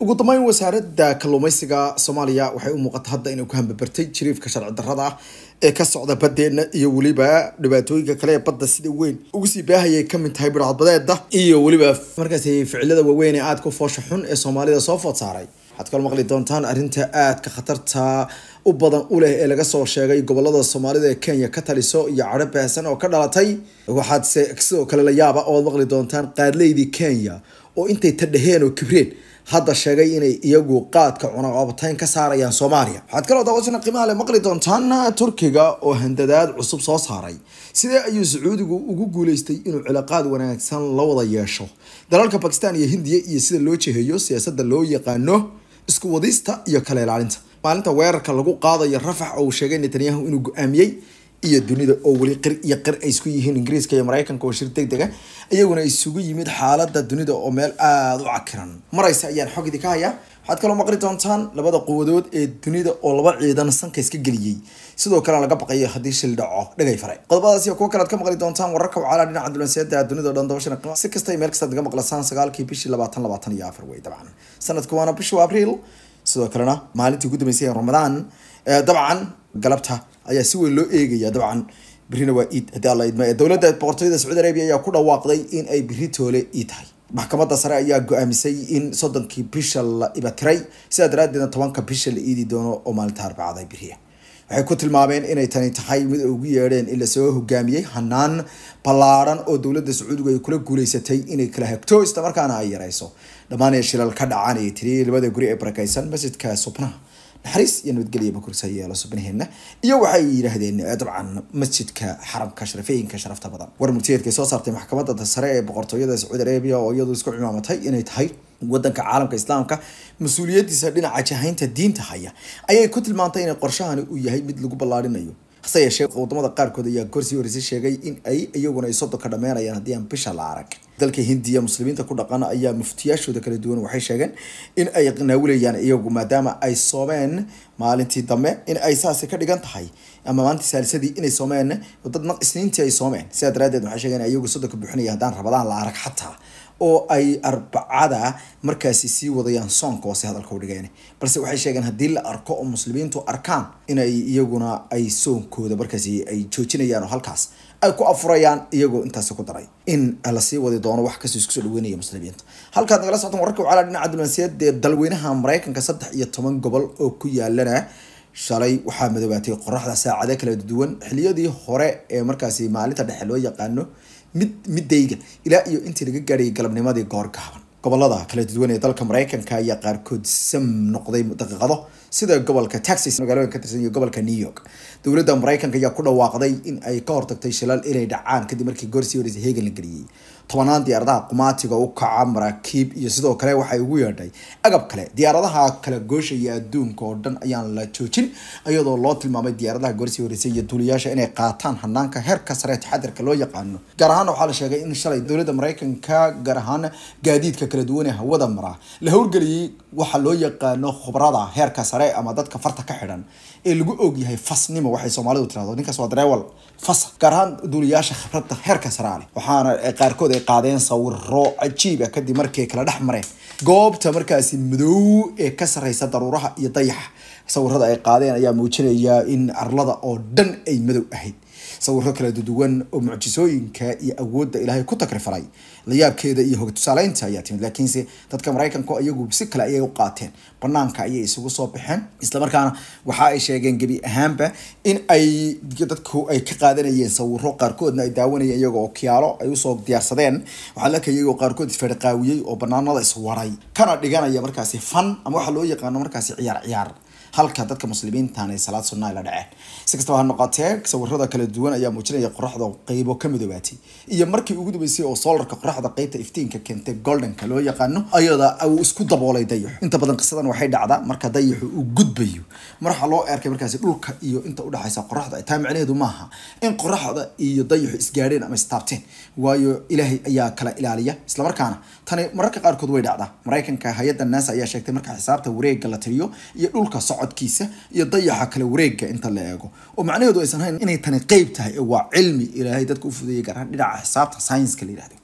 ugu dambeyn wasaaradda kalluumeysiga soomaaliya waxay u muuqata hadda inay ku hambabartay jiriifka sharci darada ee ka socda baddeenna iyo weliba dhibaatooyinka kale ee badda sida weyn ugu sii baahayay ka mid tahay bircadbadeeda iyo weliba markaasi ficilada waaweyn ee aadka u foosha xun ee soomaalida soo food saaray waxaad kal maqli doontaan arrinta aadka khatarta u badan u leh ee laga soo sheegay gobolada soomaalida ee kenya ka taliso iyo cadho baahsan oo ka dhalatay waxaadse sidoo kale la yaaba ooad maqli doontaan qaadleydii kenya oo intay tadhaheen oo kibreen hadda sheegay inay iyagu qaadka cunaqabatayn ka saarayaan soomaaliya waxaad kaloo daawashana qiimaha le maqli doontaan turkiga oo handadaad cusub soo saaray sidee ayuu sacuudigu ugu guuleystay inuu ciloqaad wanaagsan la wada yeesho dalalka bakistan iyo hindiya iyo sida loo jeheeyo siyaasadda loo yaqaano isku wadista iyo kala ilaalinta maalinta weerarka lagu qaadayo rafax oo uu sheegay netanyahu inuu go-aamiyey iyo dunida oo weli qir iyo qir ay isku yihiin ingiriiska iyo maraykanka oo shir deg dega iyaguna isugu yimid xaalada dunida oo meel aada u cakiran maraysa ayaan xogdii ka hayaa waxaad kaloo maqli doontaan labada quwadood ee dunida oo laba ciidan sanka iska geliyey sidoo kale laga baqayo haddii shil dhaco dhegay fare qodobadaas iyo kuwo kale ad ka maqli doontaan wararka wacaalaa dhinaca dulanseeda dunida o dhan dabashana si kasta meel kastaad naga maqlasaan sagaalkii bishii labaatan labaatan iyo afar wey dabcan sanadku waana bishu abriil sidoo kalena maalintii ugu dambeysay ee ramadaan dabcan galabta ayaa si weyn loo eegaya dabcan birina waa iid haddii alla idma dowladda boqortooyada sacuudi arabiya ayaa ku dhawaaqday in ay biri toole ii tahay maxkamadda sare ayaa go-aamisay in soddonkii bisha la ibatiray sidaa daraaddeedna tobanka bisha la iidi doono oo maalinta arbacada biriya waxay ku tilmaameen inay tani tahay mid ugu yeedheen in lasoo hogaamiyey hanaan ballaadhan oo dowladda sacuudigu ay kula guuleysatay inay kala hagto islamarkaana ay yareyso dhammaanee shilal ka dhacan ee tiriye labada guri ee barakeysan masjidka subnaha naxariis iyo nabadgelya bakursa yeelo subnaheena iyo waxay yidhaahdeen dabcan masjidka xaramka sharafeeyinka sharafta badan war murtiyeedkay soo saartay maxkamada sare ee boqortooyada sacuudi arabiya oo iyadu isku cimaamatay inay tahay waddanka caalamka islaamka mas-uuliyadiisa dhinaca jahaynta diinta haya ayay ku tilmaantay inay qorshahani uu yahay mid lagu ballaarinayo hase yeeshee wadamada qaarkood ayaa gorsii horeysay sheegay in ay iyaguna ay ka dhameenayaan haddii aan bisha la arag dalka hindiya muslimiinta ku dhaqan ayaa muftiyaashooda kala duwan waxay sheegeen in ay naawilayaan iyagu maadaama ay soomeen maalintii dambe in ay saasi ka dhigan tahay ama maalintii saalisadii inay soomeen dad isniintii ay soomeen sidaa daraadeed waxay sheegeen iyagu soddonka buuxinaya haddaan rabadaan la arag xataa oo ay arbacada markaasi sii wadayaan soonka waase hadalka udhigeen balse waxay sheegeen haddii la arko oo muslimiintu arkaan inay iyaguna ay soonkooda markaasi ay joojinayaan oo halkaas ay ku afurayaan iyagoo intaasi ku daray in lasii wadi doono wax kastoo iskusoo dhaweynaya muslimiinta halkaad nagala socotaan wararka wacalaa dhinaca diblansiyaed ee dalweynaha maraykanka saddex iyo toban gobol oo ku yaalana shalay waxaa madoobaatay qoraxda saacado kala duwan xiliyadii hore ee markaasi maalinta dhexe loo yaqaano mid midayga ilaa iyo intii laga gaadhayay galabnimadii goor gaaban gobolada kala duwan ee dalka maraykanka ayaa qaarkood sam noqday daqiiqado sida gobolka texas magaalooyin ka tirsan iyo gobolka new york dowladda maraykanka ayaa ku dhawaaqday in ay ka hortagtay shilal inay dhacaan kadib markii gorsi horeysay heegan la geliyey tobanaan diyaaradaha qumaatiga u kaca maraakiib iyo sidoo kale waxay ugu yeedhay agab kale diyaaradaha kala gooshaya adduunka oo dhan ayaan la joojin iyadoo loo tilmaamay diyaaradaha goorsi horeysay iyo duuliyaasha inay qaataan hanaanka heerka sare taxadirka loo yaqaano gaar ahaan waxaa la sheegay in shalay dowladda maraykanka gaar ahaan gaadiidka kala duwan ee hawada mara la howlgeliyey waxa loo yaqaano khubrada heerka sare sare ama dadka farta ka xidhan ee lagu ogyahay fasnimo waxay soomaalidu tirahdo ninkaas waa dareewal fas gaar ahaan duuliyaasha khibradda heerka saraale waxaana eh, qaarkood ay qaadeen sawiro cajiib ah kadib markay kala dhex mareen goobta markaasi madow ee ka sarreysa daruuraha iyo dayaxa sawirada ay qaadeen ayaa muujinaya in arlada oo dhan ay madow ahayd sawiro kala duwan oo mucjisooyinka iyo awoodda ilaahay ku takrifalay layaabkeeda iyo hoga tusaaleynta ayaa timid laakiinse dadka maraykanku iyagu si kale ayay u qaateen banaanka ayay isugu soo baxeen islamarkaana waxa ay sheegeen gebi ahaanba in ay dadku ay ka qaadanayeen sawiro qaarkoodna ay daawanayeen iyagoo okyaalo ay usoo diyaarsadeen waxaa laka iyagoo qaarkood farqaawiyey oo banaanada iswaray kana dhiganaya markaasi fan ama waxaa loo yaqaano markaasi ciyaar ciyaar halka dadka muslimiintan ay salaad sunna la dhaceen si kastaba ha noqotee sawirrada kala duwan ayaa muujinaya qoraxda qaybo ka midoobaatay iyo markii ugu dambeysay oo soolarka qoraxda qaybta iftiinka keentay goldenka loo yaqaano ayada uu isku daboolay dayax inta badan qisadan waxay dhacdaa marka dayaxu uu gudbayo marxa loo eerkay markaasi dhulka iyo inta udhexaysa qoraxda taa micnaheedu maaha in qoraxda iyo dayaxu isgaadheen ama istaabteen waayo ilaahay ayaa kala ilaaliya islamarkaana tani mararka qaarkood way dhacdaa maraykanka hay-adda naasa ayaa sheegtay marka xisaabta wareegga la tiriyo iyo dhulka socodkiisa iyo dayaxa kale wareega inta la eego oo macnaheedu aysan ahayn inay tani qeyb tahay waa cilmi ilaahay dadka ufudeeyay gaarahaan dhinaca xisaabta saynska la yihahdo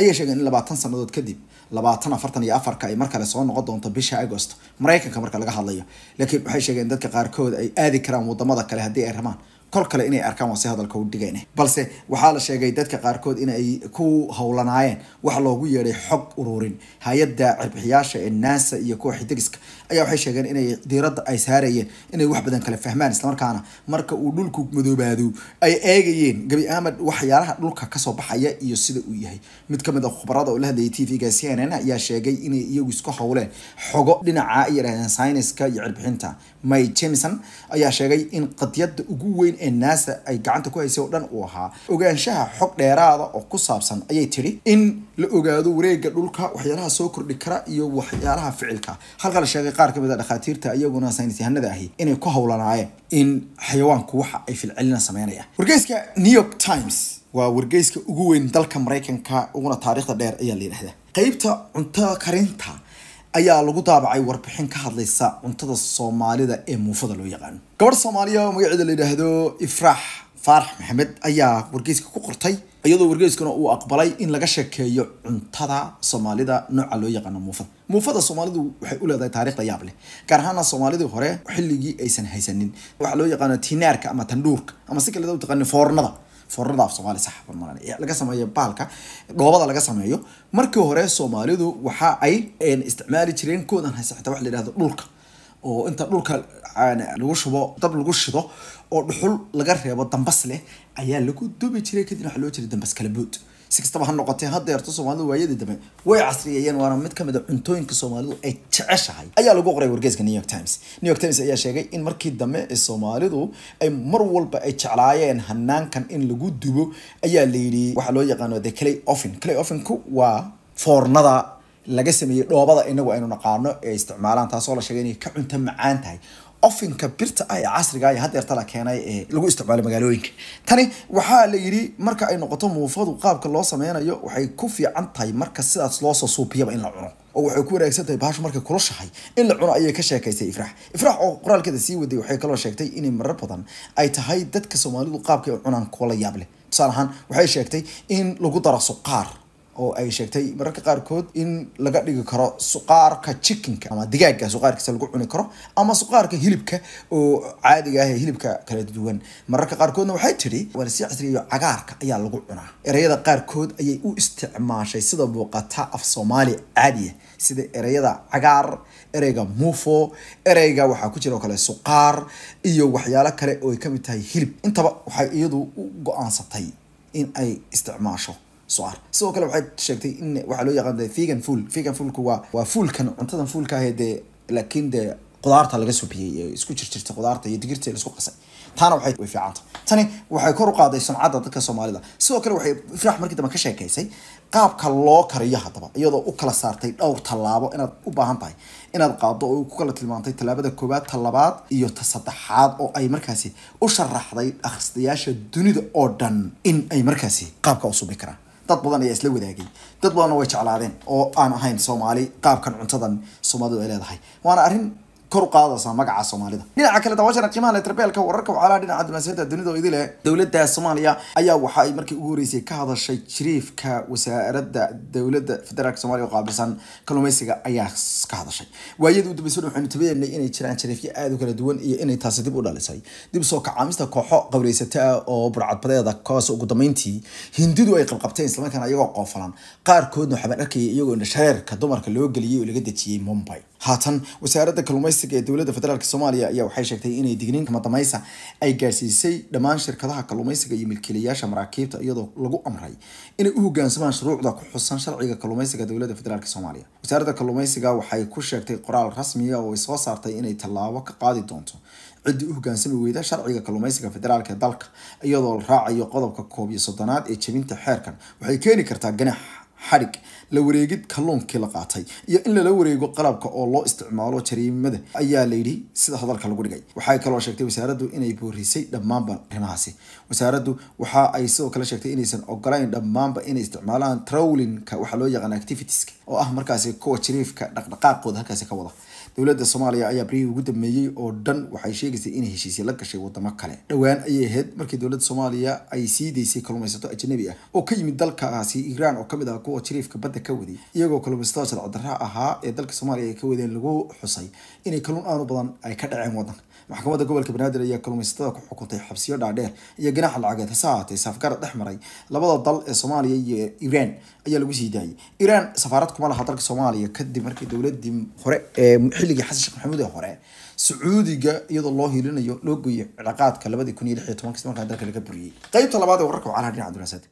ayaa sheegeen in labaatan sannadood kadib labaatan afartan iyo afarka ay mar kale soo noqon doonto bisha agost maraykanka marka laga hadlayo laakiin waxay sheegeen dadka qaarkood ay aadi karaan wadamada kale haddii ay rabaan kol kale inay arkaan waa si hadalka u dhigayn balse waxaa la sheegay dadka qaarkood inay ku howlanaayeen waxa loogu yeedhay xog ururin hay-adda cirbixiyaasha ee nasa iyo kuwa xiddigiska ayaa waxay sheegeen inay diiradda ay saarayeen inay wax badan kale fahmaan islamarkaana marka uu dhulku madoobaado ay eegayeen gebi ahmed waxyaalaha dhulka kasoo baxaya iyo sida uu yahay mid kamid a ah khubarada oo la hadlayay t v-ga c n n ayaa sheegay inay iyagu isku howleen xogo dhinaca ay yidhahdeen syniska iyo cirbixinta may jameson ayaa sheegay in qadiyada ugu weyn ee naasa ay gacanta ku haysay oo dhan uu ahaa ogaanshaha xog dheeraada oo ku saabsan ayay tidhi in la ogaado wareega dhulka waxyaalaha soo kordhi kara iyo waxyaalaha ficilka halka la sheegay qaar kamid a ah dhakhaatiirta iyaguna saynis ahi inay ku howlanaayeen in xayawaanku waxa ay filcelina sameynayaan wargeyska new york times waa wargeyska ugu weyn dalka maraykanka uguna taariikhda dheer ayaa la yidhahdaa qaybta cunto karinta ayaa lagu daabacay warbixin ka hadlaysa cuntada soomaalida ee muufada loo yaqaano gabadh soomaaliya oo magaceeda la yidhaahdo ifraax faarax maxamed ayaa wargeyska ku qortay iyadoo wargeyskuna uu aqbalay in laga sheekeeyo cuntada soomaalida nooca loo yaqaano muufada muufada soomaalidu waxay u leedahay taariikhda yaab leh gaar ahaana soomaalidii hore xilligii aysan haysanin waxaa loo yaqaano tinaarka ama tandhuurka ama si kale u foornada foornada af soomaali sax barmaran laga sameeyo baalka dhoobada laga sameeyo markii hore soomaalidu waxa ay isticmaali jireen koodan haysata wax la yidhahdo dhulka oo inta dhulka lagu shubo dab lagu shido oo dhuxul laga reebo dambas leh ayaa lagu dubi jiray kadib waxaa loo jiray dambas kalabuud si kastaba ha noqotee hadeerto soomaalidu waayadii dambe way casriyeeyeen waana mid ka mid a ah cuntooyinka soomaalidu ay jeceshahay ayaa lagu qoray wargeyska new york times new york times ayaa sheegay in markii dambe ee soomaalidu ay mar walba ay jeclaayeen hanaankan in lagu dubo ayaa la yidhi waxaa loo yaqaano the clay offin clay offinku waa foornada laga sameeyey dhoobada inagu aynu naqaano ee isticmaalaan taasoo la sheegay inay ka cunto macaan tahay ofinka birta ah ee casriga iyo had eertala keenay ee eh, lagu isticmaalo magaalooyinka tani waxaa la yidhi marka ay noqoto muufadu qaabka loo sameynayo waxay ku fiican tahay marka sidaas loosoo suupiyaba in la cuno oo waxay ku wanaagsan tahay bahashu markay kulashahay in la cuno ayay ka sheekaysay ifraax ifraax oo qoraalkeeda sii waday waxay kaloo sheegtay inay marar badan ay tahay dadka soomaalidu qaabka cunaan kuwa la yaab leh tusaale ahaan waxay sheegtay in lagu daraso qaar oo ay sheegtay mararka qaarkood in laga dhigi karo suqaarka chickenka ama digaaga suqaarkiisa lagu cuni karo ama suqaarka hilibka oo caadiga ah ee hilibka kala duwan mararka qaarkoodna waxay tidhi walsi casriyo cagaarka ayaa lagu cunaa ereyada qaarkood ayay u isticmaashay sida muuqata af soomaali caadiya ah, sida ereyada cagaar ereyga mufo ereyga waxaa ku jira oo kale suqaar iyo waxyaalo kale oo ay kamid tahay hilib intaba waxay iyadu u go-aansatay in ay isticmaasho soar sidoo kale waxay sheegtay in waxaa loo yaqaan vegan fuol vegan fuolku waa waa fuolkan cuntadan fuolkaahe dee laakiin dee qudaarta laga sobiyey ee isku jirjirta qudaarta iyo digirta laisku qasay taana waxay way fiicanta tani waxay kor u qaaday suncadda dadka soomaalida sidoo kale waxay ifraax markii dambe ka sheekaysay qaabka loo kariyo haddaba iyadoo u kala saartay dhowr tallaabo inaad u baahan tahay inaad qaado oo ku kala tilmaantay tallaabada koowaad talabaad iyo ta saddexaad oo ay markaasi u sharaxday akhristayaasha dunida oo dhan in ay markaasi qaabka u subi karaan dad badan ayaa isla wadaagay dad badanna way jeclaadeen oo aan ahayn soomaali qaabkan cuntadan soomaalidu ay leedahay waana arrin kor u qaadaysaa magaca soomaalida dhinaca kale daawashana qiimaha leterbeelka wararka waxaalaha dhinaca dumaasiyinta dunida idil dowladda soomaaliya ayaa waxa ay markii ugu horeysay ka hadashay jiriifka wasaaradda dowladda federaalk somalia oo qaabilsan kalluumeysiga ayaa ka hadashay waayada u dambeysana waxaynu tabayeynay inay jiraan jiriifyo aada u kala duwan iyo inay taasi dib u dhalisay dib soo kacaamista kooxo qabreysata ah oo burcadbadeeda kaas ugu dambeyntii hindidu ay qabqabteen islamarkaana iyagoo qoofalan qaarkoodna waxaa arkayay iyagoo indhashareerka dumarka loo geliyay oo laga dejiyey mumbai haatan wasaaradda kalluumeysiga ee dowladda federaalk soomaaliya ayaa waxay sheegtay inay digniinta madamaysa ay gaarsiisay dhammaan shirkadaha kalluumeysiga iyo milkiilayaasha maraakiibta iyadoo lagu amray inay u hogaansamaan shuruucda ku xusan sharciga kalluumeysiga dowladda federaalk soomaaliya wasaaradda kalluumeysiga waxay ku sheegtay qoraal rasmiya ah oo ay soo saartay inay tallaabo ka qaadi doonto ciddii u hogaansami weyda sharciga kalluumeysiga federaalk ee dalka iyadoo la raacayo qodobka koob iyo soddonaad ee jebinta xeerkan waxay keeni kartaa ganaax xadhig la wareegid kalluunkii la qaatay iyo in lala wareego qalabka oo loo isticmaalo jariimada ayaa layidhi sida hadalka lagu dhigay waxay kaloo sheegtay wasaaraddu inay boorisay dhammaanba arrimahaasi wasaaraddu waxa ay sidoo kale sheegtay inaysan ogolayn dhammaanba inay isticmaalaan trowlinka waxaa loo yaqaan activitieska oo ah markaasi kuwa jariifka dhaqdhaqaaqooda halkaasi ka wada dowladda soomaaliya ayaa barihii ugu dambeeyey oo dhan waxay sheegaysay inay heshiisya la gashay wadamo kale dhowaan ayay ahayd markii dowladda soomaaliya ay sii daysay kalluumaysato ajanabi ah oo ka yimid dalkaasi iiraan oo kamid ah kuwa oo jariifka badda ka wadiyay iyagoo kalluumaysatada sharcidarra ahaa ee dalka soomaaliya ay ka wadeen lagu xusay inay kalluun aanu badan ay ka dhaceen wadanka maxkamadda gobolka banaadir ayaa kalumaystada ku xukuntay xabsiyo dhaadheer iyo ganaaxa lacageed hase haatee saafgarad dhex maray labada dal ee soomaaliya iyo iran ayaa lagu sii daayay iran safaarad kuma laha dalka soomaaliya kadib markii dowladii hore ee xilligii xasan sheekh maxamuud ee hore sacuudiga iyadoo loo hiilinayo loo geeyo cilaaqaadka labadii kun iyo lix iyo tobankii markaa dalka laga buriyey qaybta labaad ee wararka wacalaha dhinaca abdulrasaad